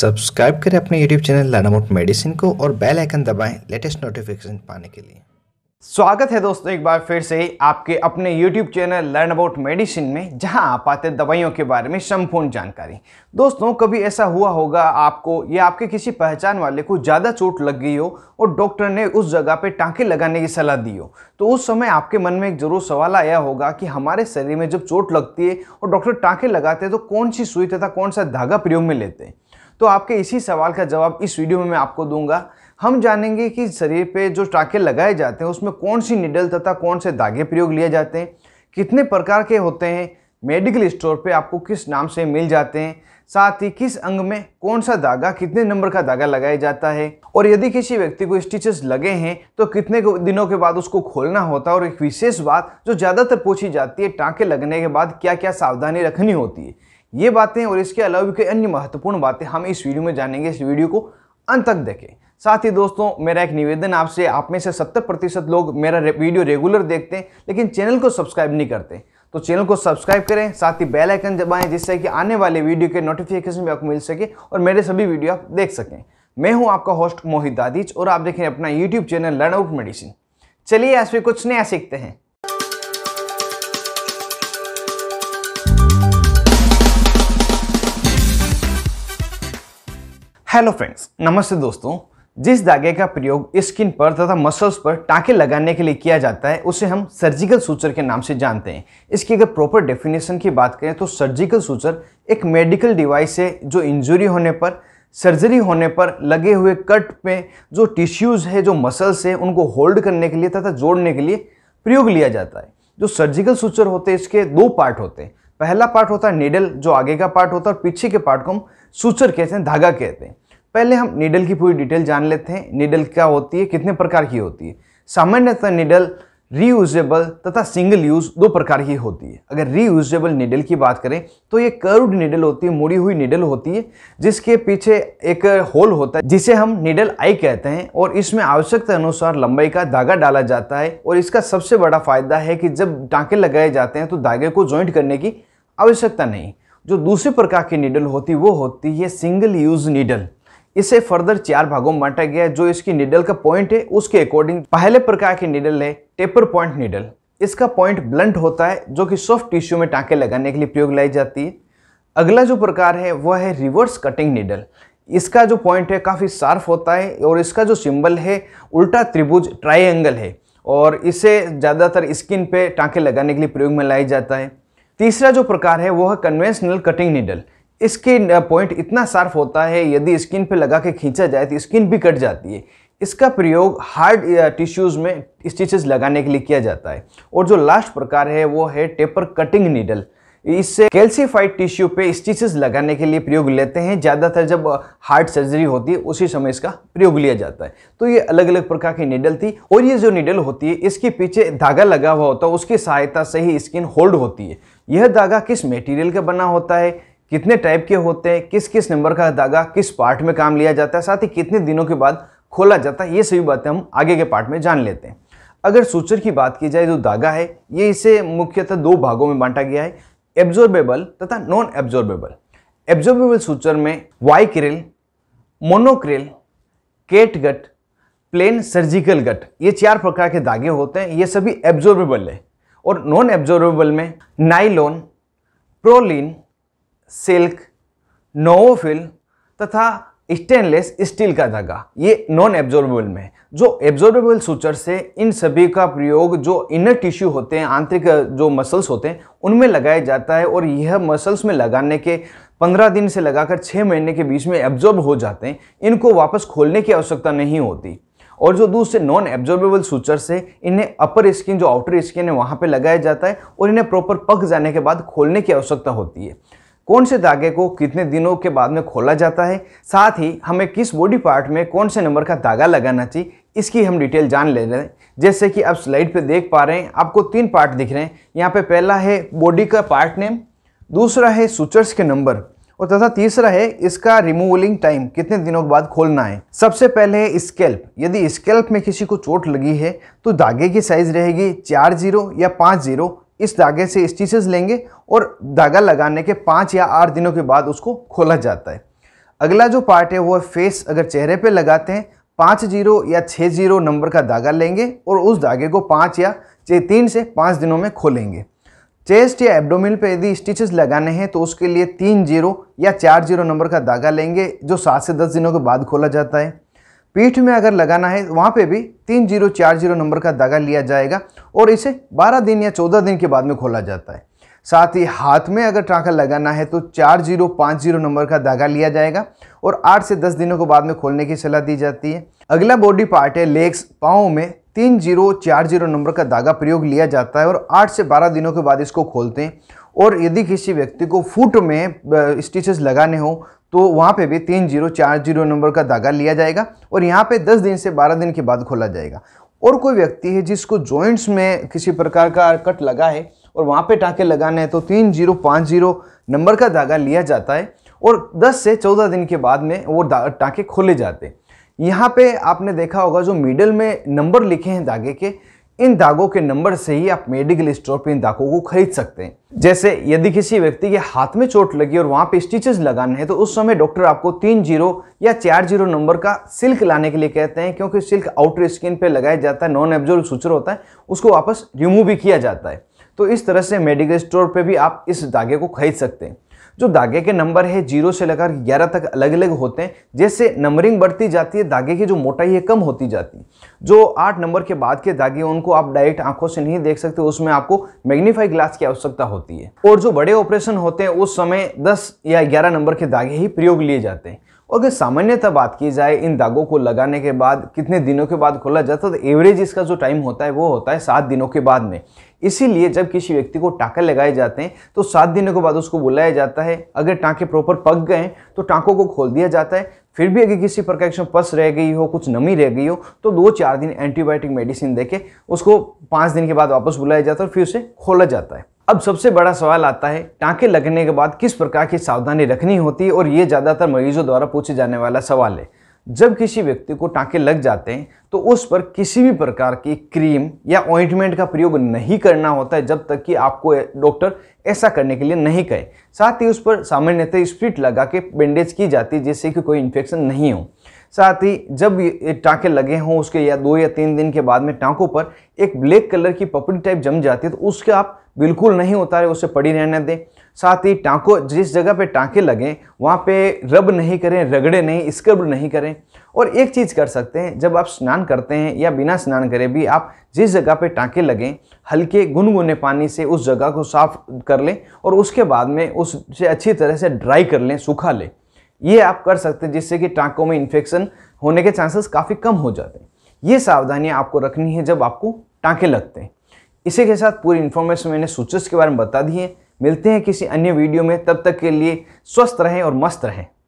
subscribe करें अपने YouTube channel लर्नामोट medicine को और बेल आइकन दबाएं लेटेस्ट नोटिफिकेशन पाने के लिए स्वागत है दोस्तों एक बार फिर से आपके अपने YouTube channel learn about medicine में जहां आप आते दवाइयों के बारे में संपूर्ण जानकारी दोस्तों कभी ऐसा हुआ होगा आपको या आपके किसी पहचान वाले को ज़्यादा चोट लग गई हो और डॉक्टर ने उस जगह पे टांके लगाने की सलाह दी हो तो उस समय आपके मन में एक जरूर सवाल आया होगा कि हमारे शरीर में जब चोट लगती है और डॉक्टर टाँके लगाते हैं तो कौन सी सुई तथा कौन सा धागा प्रयोग में लेते हैं तो आपके इसी सवाल का जवाब इस वीडियो में मैं आपको दूंगा हम जानेंगे कि शरीर पे जो टाके लगाए जाते हैं उसमें कौन सी निडल तथा कौन से धागे प्रयोग लिए जाते हैं कितने प्रकार के होते हैं मेडिकल स्टोर पे आपको किस नाम से मिल जाते हैं साथ ही किस अंग में कौन सा धागा कितने नंबर का धागा लगाया जाता है और यदि किसी व्यक्ति को स्टिचेस लगे हैं तो कितने दिनों के बाद उसको खोलना होता है और एक विशेष बात जो ज़्यादातर पूछी जाती है टाँके लगने के बाद क्या क्या सावधानी रखनी होती है ये बातें और इसके अलावा भी कई अन्य महत्वपूर्ण बातें हम इस वीडियो में जानेंगे इस वीडियो को अंत तक देखें साथ ही दोस्तों मेरा एक निवेदन आपसे आप में से 70 प्रतिशत लोग मेरा वीडियो रेगुलर देखते हैं लेकिन चैनल को सब्सक्राइब नहीं करते तो चैनल को सब्सक्राइब करें साथ ही बेल आइकन दबाएं जिससे कि आने वाले वीडियो के नोटिफिकेशन भी आपको मिल सके और मेरे सभी वीडियो आप देख सकें मैं हूं आपका होस्ट मोहित दादीज और आप देखें अपना YouTube channel learn about medicine चलिए ऐसे कुछ नया सीखते हैं हेलो फ्रेंड्स नमस्ते दोस्तों जिस धागे का प्रयोग स्किन पर तथा मसल्स पर टाँके लगाने के लिए किया जाता है उसे हम सर्जिकल सूचर के नाम से जानते हैं इसकी अगर प्रॉपर डेफिनेशन की बात करें तो सर्जिकल सूचर एक मेडिकल डिवाइस है जो इंजरी होने पर सर्जरी होने पर लगे हुए कट में जो टिश्यूज़ है जो मसल्स है उनको होल्ड करने के लिए तथा जोड़ने के लिए प्रयोग लिया जाता है जो सर्जिकल सूचर होते हैं इसके दो पार्ट होते हैं पहला पार्ट होता है नीडल जो आगे का पार्ट होता है और पीछे के पार्ट को हम सूचर कहते हैं धागा कहते हैं पहले हम निडल की पूरी डिटेल जान लेते हैं निडल क्या होती है कितने प्रकार की होती है सामान्यतः निडल रीयूजेबल तथा सिंगल यूज दो प्रकार की होती है अगर रीयूजेबल निडल की बात करें तो ये कर्व्ड निडल होती है मुड़ी हुई निडल होती है जिसके पीछे एक होल होता है जिसे हम निडल आई कहते हैं और इसमें आवश्यकता अनुसार लंबाई का धागा डाला जाता है और इसका सबसे बड़ा फायदा है कि जब टाँके लगाए जाते हैं तो धागे को ज्वाइंट करने की आवश्यकता नहीं जो दूसरे प्रकार की निडल होती है वो होती है सिंगल यूज निडल इसे फर्दर चार भागों में बांटा गया जो इसकी निडल का पॉइंट है उसके अकॉर्डिंग पहले प्रकार की निडल है टेपर पॉइंट निडल इसका पॉइंट ब्लंट होता है जो कि सॉफ्ट टिश्यू में टाँके लगाने के लिए प्रयोग लाई जाती है अगला जो प्रकार है वह है रिवर्स कटिंग निडल इसका जो पॉइंट है काफ़ी सार्फ होता है और इसका जो सिंबल है उल्टा त्रिभुज ट्राइंगल है और इसे ज़्यादातर स्किन पे टाँके लगाने के लिए प्रयोग में लाया जाता है तीसरा जो प्रकार है वह कन्वेंशनल कटिंग निडल इसके पॉइंट इतना शार्प होता है यदि स्किन पे लगा के खींचा जाए तो स्किन भी कट जाती है इसका प्रयोग हार्ड टिश्यूज़ में स्टिचेस लगाने के लिए किया जाता है और जो लास्ट प्रकार है वो है टेपर कटिंग नीडल इससे कैल्सीफाइड टिश्यू पे स्टिचेस लगाने के लिए प्रयोग लेते हैं ज़्यादातर जब हार्ट सर्जरी होती है उसी समय इसका प्रयोग लिया जाता है तो ये अलग अलग प्रकार की निडल थी और ये जो निडल होती है इसके पीछे धागा लगा हुआ होता है उसकी सहायता से ही स्किन होल्ड होती है यह धागा किस मटेरियल का बना होता है कितने टाइप के होते हैं किस किस नंबर का धागा किस पार्ट में काम लिया जाता है साथ ही कितने दिनों के बाद खोला जाता है ये सभी बातें हम आगे के पार्ट में जान लेते हैं अगर सूचर की बात की जाए जो धागा है ये इसे मुख्यतः दो भागों में बांटा गया है एब्जॉर्बेबल तथा नॉन एब्जॉर्बेबल एब्जॉर्बेबल सूचर में Vicryl Monocryl catgut plain surgical gut ये चार प्रकार के धागे होते हैं ये सभी एब्जॉर्बेबल है और नॉन एब्जॉर्बेबल में नाइलोन प्रोलिन सिल्क नोवोफिल तथा स्टेनलेस स्टील का धागा ये नॉन एब्जॉर्बेबल में जो एब्जॉर्बेबल सूचर से इन सभी का प्रयोग जो इनर टिश्यू होते हैं आंतरिक जो मसल्स होते हैं उनमें लगाया जाता है और यह मसल्स में लगाने के 15 दिन से लगाकर 6 महीने के बीच में एब्जॉर्ब हो जाते हैं इनको वापस खोलने की आवश्यकता नहीं होती और जो दूसरे नॉन एब्जॉर्बेबल सूचर से इन्हें अपर स्किन जो आउटर स्किन है वहाँ पर लगाया जाता है और इन्हें प्रॉपर पक जाने के बाद खोलने की आवश्यकता होती है कौन से धागे को कितने दिनों के बाद में खोला जाता है साथ ही हमें किस बॉडी पार्ट में कौन से नंबर का धागा लगाना चाहिए इसकी हम डिटेल जान ले रहे हैं जैसे कि आप स्लाइड पे देख पा रहे हैं आपको तीन पार्ट दिख रहे हैं यहाँ पे पहला है बॉडी का पार्ट नेम दूसरा है सूचर्स के नंबर और तथा तीसरा है इसका रिमूवलिंग टाइम कितने दिनों के बाद खोलना है सबसे पहले है स्केल्प यदि स्केल्प में किसी को चोट लगी है तो धागे की साइज रहेगी चार जीरो या पाँच जीरो इस धागे से स्टिचेस लेंगे और धागा लगाने के पाँच या आठ दिनों के बाद उसको खोला जाता है अगला जो पार्ट है वो है फेस अगर चेहरे पे लगाते हैं पाँच जीरो या छः जीरो नंबर का धागा लेंगे और उस धागे को पाँच या तीन से पाँच दिनों में खोलेंगे चेस्ट या एब्डोमिन पे यदि स्टिचेस लगाने हैं तो उसके लिए तीन जीरो या चार जीरो नंबर का धागा लेंगे जो सात से दस दिनों के बाद खोला जाता है पीठ में अगर लगाना है वहाँ पे भी तीन जीरो चार जीरो नंबर का धागा लिया जाएगा और इसे बारह दिन या चौदह दिन के बाद में खोला जाता है साथ ही हाथ में अगर टाँका लगाना है तो चार जीरो पाँच जीरो नंबर का धागा लिया जाएगा और आठ से दस दिनों के बाद में खोलने की सलाह दी जाती है अगला बॉडी पार्ट है लेग्स पाँव में तीन जीरो चार जीरो नंबर का धागा प्रयोग लिया जाता है और आठ से बारह दिनों के बाद इसको खोलते हैं और यदि किसी व्यक्ति को फुट में स्टिचेस लगाने हो तो वहाँ पे भी तीन जीरो चार जीरो नंबर का धागा लिया जाएगा और यहाँ पे दस दिन से बारह दिन के बाद खोला जाएगा और कोई व्यक्ति है जिसको जॉइंट्स में किसी प्रकार का कट लगा है और वहाँ पे टाँके लगाने हैं तो तीन जीरो पाँच जीरो नंबर का धागा लिया जाता है और दस से चौदह दिन के बाद में वो टाँके खोले जाते हैं यहाँ पर आपने देखा होगा जो मिडल में नंबर लिखे हैं धागे के इन दागों के नंबर से ही आप मेडिकल स्टोर पर इन दागों को खरीद सकते हैं जैसे यदि किसी व्यक्ति के हाथ में चोट लगी और वहां पे स्टिचेस लगाने हैं तो उस समय डॉक्टर आपको तीन जीरो या चार जीरो नंबर का सिल्क लाने के लिए कहते हैं क्योंकि सिल्क आउटर स्किन पे लगाया जाता है नॉन एब्जोर्व सूचर होता है उसको वापस रिमूव भी किया जाता है तो इस तरह से मेडिकल स्टोर पे भी आप इस धागे को खरीद सकते हैं जो धागे के नंबर है जीरो से लेकर ग्यारह तक अलग अलग होते हैं जैसे नंबरिंग बढ़ती जाती है धागे की जो मोटाई है कम होती जाती है जो आठ नंबर के बाद के धागे उनको आप डायरेक्ट आंखों से नहीं देख सकते उसमें आपको मैग्नीफाई ग्लास की आवश्यकता होती है और जो बड़े ऑपरेशन होते हैं उस समय दस या ग्यारह नंबर के धागे ही प्रयोग लिए जाते हैं और अगर सामान्यतः बात की जाए इन दागों को लगाने के बाद कितने दिनों के बाद खोला जाता है तो एवरेज इसका जो टाइम होता है वो होता है सात दिनों के बाद में इसीलिए जब किसी व्यक्ति को टाँके लगाए जाते हैं तो सात दिनों के बाद उसको बुलाया जाता है अगर टाँके प्रॉपर पक गए तो टाँकों को खोल दिया जाता है फिर भी अगर किसी प्रकार की पस रह गई हो कुछ नमी रह गई हो तो दो चार दिन एंटीबायोटिक मेडिसिन देके उसको पाँच दिन के बाद वापस बुलाया जाता है और फिर उसे खोला जाता है अब सबसे बड़ा सवाल आता है टाँके लगने के बाद किस प्रकार की सावधानी रखनी होती है और ये ज़्यादातर मरीजों द्वारा पूछे जाने वाला सवाल है जब किसी व्यक्ति को टाँके लग जाते हैं तो उस पर किसी भी प्रकार की क्रीम या ऑइंटमेंट का प्रयोग नहीं करना होता है जब तक कि आपको डॉक्टर ऐसा करने के लिए नहीं कहे साथ ही उस पर सामान्यतः स्प्रिट लगा के बैंडेज की जाती है जिससे कि कोई इन्फेक्शन नहीं हो साथ ही जब ये टाँके लगे हों उसके या दो या तीन दिन के बाद में टाँकों पर एक ब्लैक कलर की पपड़ी टाइप जम जाती है तो उसके आप बिल्कुल नहीं उतारे उसे पड़ी रहने दें साथ ही टाँकों जिस जगह पे टाँके लगें वहाँ पे रब नहीं करें रगड़े नहीं स्क्रब नहीं करें और एक चीज़ कर सकते हैं जब आप स्नान करते हैं या बिना स्नान करें भी आप जिस जगह पे टाँके लगें हल्के गुनगुने पानी से उस जगह को साफ कर लें और उसके बाद में उससे अच्छी तरह से ड्राई कर लें सूखा लें ये आप कर सकते हैं जिससे कि टाँकों में इन्फेक्शन होने के चांसेस काफ़ी कम हो जाते हैं ये सावधानियाँ आपको रखनी है जब आपको टाँके लगते हैं इसी के साथ पूरी इन्फॉर्मेशन मैंने सूचस के बारे में बता दी है मिलते हैं किसी अन्य वीडियो में तब तक के लिए स्वस्थ रहें और मस्त रहें